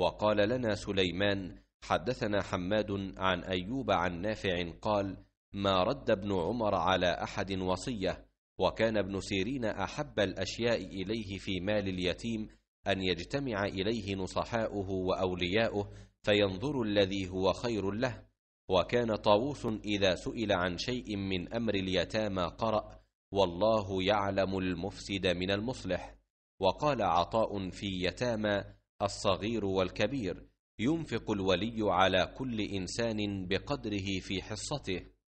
وقال لنا سليمان حدثنا حماد عن ايوب عن نافع قال ما رد ابن عمر على احد وصيه وكان ابن سيرين احب الاشياء اليه في مال اليتيم ان يجتمع اليه نصحاؤه واولياؤه فينظر الذي هو خير له وكان طاووس اذا سئل عن شيء من امر اليتامى قرا والله يعلم المفسد من المصلح وقال عطاء في يتامى الصغير والكبير ينفق الولي على كل انسان بقدره في حصته